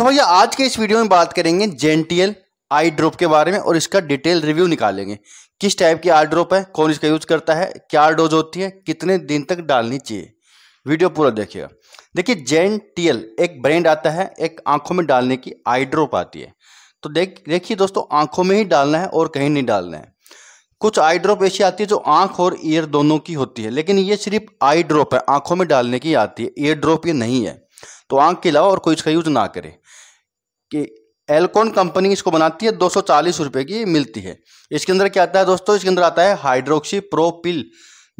तो भैया आज के इस वीडियो में बात करेंगे जेंटियल आई ड्रॉप के बारे में और इसका डिटेल रिव्यू निकालेंगे किस टाइप की आई ड्रॉप है कौन इसका यूज करता है क्या डोज होती है कितने दिन तक डालनी चाहिए वीडियो पूरा देखिएगा देखिए जेंटियल एक ब्रांड आता है एक आंखों में डालने की आई ड्रॉप आती है तो देख देखिए दोस्तों आंखों में ही डालना है और कहीं नहीं डालना है कुछ आई ड्रॉप ऐसी आती है जो आंख और ईयर दोनों की होती है लेकिन ये सिर्फ आई ड्रॉप है आंखों में डालने की आती है ईयर ड्रॉप ये नहीं है तो आंख के अलावा और कोई इसका यूज ना करे कि एलकॉन कंपनी इसको बनाती है दो सौ की मिलती है इसके अंदर क्या आता है दोस्तों इसके अंदर आता है हाइड्रोक्सी प्रोपिल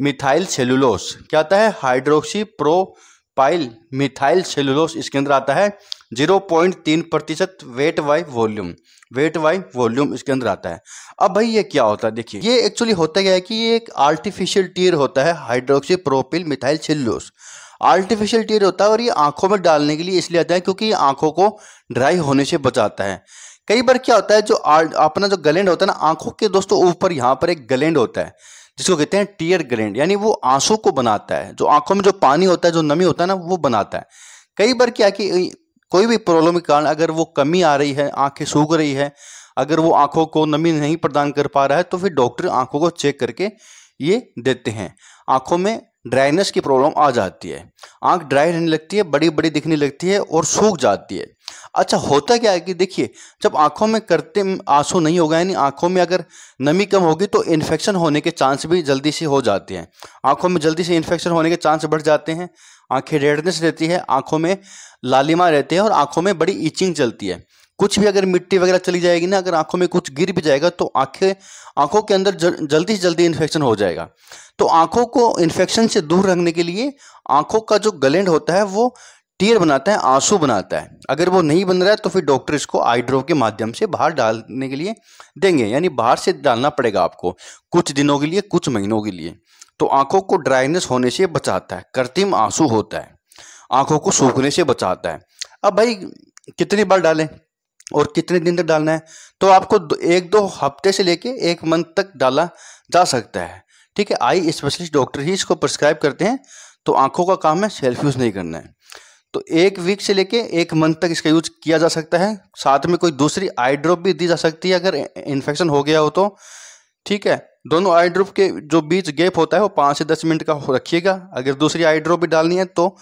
मिथाइल सेलुलोस क्या आता है hydroxy propyl methyl cellulose इसके अंदर आता है जीरो पॉइंट तीन प्रतिशत weight by volume weight by volume इसके अंदर आता है अब भाई ये क्या होता है देखिए ये एक्चुअली होता क्या है कि ये एक आर्टिफिशियल टीयर होता है hydroxy propyl methyl cellulose artificial tear होता है और ये आंखों में डालने के लिए इसलिए आता है क्योंकि ये आंखों को ड्राई होने से बचाता है कई बार क्या होता है जो अपना जो गलेंड होता है ना आंखों के दोस्तों ऊपर यहाँ पर एक गलेंड होता है जिसको कहते हैं टीयर ग्लैंड यानी वो आंसू को बनाता है जो आंखों में जो पानी होता है जो नमी होता है ना वो बनाता है कई बार क्या कि कोई भी प्रॉब्लम के कारण अगर वो कमी आ रही है आंखें सूख रही है अगर वो आंखों को नमी नहीं प्रदान कर पा रहा है तो फिर डॉक्टर आंखों को चेक करके ये देते हैं आंखों में ड्राइनेस की प्रॉब्लम आ जाती है आंख ड्राई रहने लगती है बड़ी बड़ी दिखने लगती है और सूख जाती है अच्छा होता क्या है कि देखिए जब आंखों में करते आंसू नहीं होगा यानी आंखों में अगर नमी कम होगी तो इन्फेक्शन होने के चांस भी जल्दी से हो जाते हैं आंखों में जल्दी से इन्फेक्शन होने के चांस बढ़ जाते हैं आंखें रेडनेस रहती है आंखों में लालिमा रहती है और आंखों में बड़ी ईचिंग चलती है कुछ भी अगर मिट्टी वगैरह चली जाएगी ना अगर आंखों में कुछ गिर भी जाएगा तो आंखें आंखों के अंदर जल, जल्दी से जल्दी इन्फेक्शन हो जाएगा तो आंखों को इन्फेक्शन से दूर रखने के लिए आंखों का जो गलेंड होता है वो टीयर बनाता है आंसू बनाता है अगर वो नहीं बन रहा है तो फिर डॉक्टर इसको आई के माध्यम से बाहर डालने के लिए देंगे यानी बाहर से डालना पड़ेगा आपको कुछ दिनों के लिए कुछ महीनों के लिए तो आंखों को ड्राइनेस होने से बचाता है कृत्रिम आंसू होता है आंखों को सूखने से बचाता है अब भाई कितनी बार डालें और कितने दिन तक डालना है तो आपको एक दो हफ्ते से लेके एक मंथ तक डाला जा सकता है ठीक है आई स्पेशलिस्ट डॉक्टर ही इसको प्रिस्क्राइब करते हैं तो आंखों का काम है सेल्फ यूज़ नहीं करना है तो एक वीक से लेके एक मंथ तक इसका यूज किया जा सकता है साथ में कोई दूसरी आई ड्रॉप भी दी जा सकती है अगर इन्फेक्शन हो गया हो तो ठीक है दोनों आई ड्रॉप के जो बीच गैप होता है वो पाँच से दस मिनट का रखिएगा अगर दूसरी आई ड्रॉप भी डालनी है तो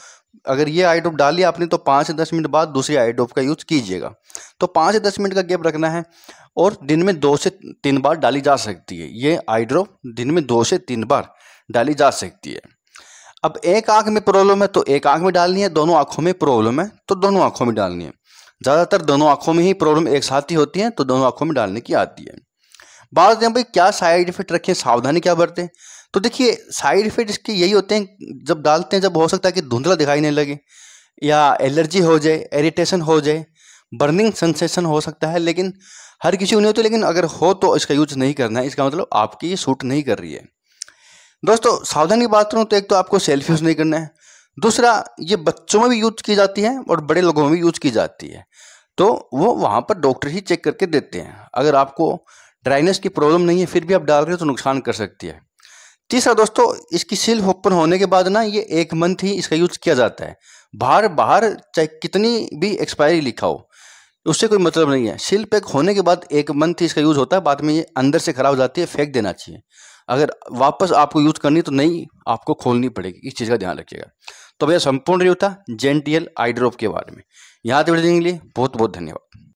अगर ये आई ड्रॉप डाली आपने तो पाँच से दस मिनट बाद दूसरी आई ड्रॉप का यूज़ कीजिएगा तो पाँच से दस मिनट का गैप रखना है और दिन में दो से तीन बार डाली जा सकती है ये आई ड्रॉप दिन में दो से तीन बार डाली जा सकती है अब एक आँख में प्रॉब्लम है तो एक आँख में डालनी है दोनों आँखों में प्रॉब्लम है तो दोनों आँखों में डालनी है ज़्यादातर दोनों आँखों में ही प्रॉब्लम एक साथ ही होती है तो दोनों आँखों में डालने की आती है बात भाई क्या साइड इफेक्ट रखें सावधानी क्या बरतें तो देखिए साइड इफेक्ट इसके यही होते हैं जब डालते हैं जब हो सकता है कि धुंधला दिखाई नहीं लगे या एलर्जी हो जाए इरिटेशन हो जाए बर्निंग सेंसेशन हो सकता है लेकिन हर किसी को नहीं होती लेकिन अगर हो तो इसका यूज नहीं करना है इसका मतलब आपकी ये सूट नहीं कर रही है दोस्तों सावधानी की बात करूँ तो एक तो आपको सेल्फ यूज़ नहीं करना है दूसरा ये बच्चों में भी यूज की जाती है और बड़े लोगों में भी यूज की जाती है तो वो वहाँ पर डॉक्टर ही चेक करके देते हैं अगर आपको ड्राइनेस की प्रॉब्लम नहीं है फिर भी आप डाल रहे हो तो नुकसान कर सकती है तीसरा दोस्तों इसकी सील ओपन होने के बाद ना ये एक मंथ ही इसका यूज किया जाता है बाहर बाहर चाहे कितनी भी एक्सपायरी लिखा हो उससे कोई मतलब नहीं है सील पैक होने के बाद एक मंथ ही इसका यूज़ होता है बाद में ये अंदर से ख़राब हो जाती है फेंक देना चाहिए अगर वापस आपको यूज़ करनी तो नहीं आपको खोलनी पड़ेगी इस चीज़ का ध्यान रखिएगा तो भैया संपूर्ण रिव्यू था जेंटियल आईड्रोप के बारे में यहाँ तक वीडियो के लिए बहुत बहुत धन्यवाद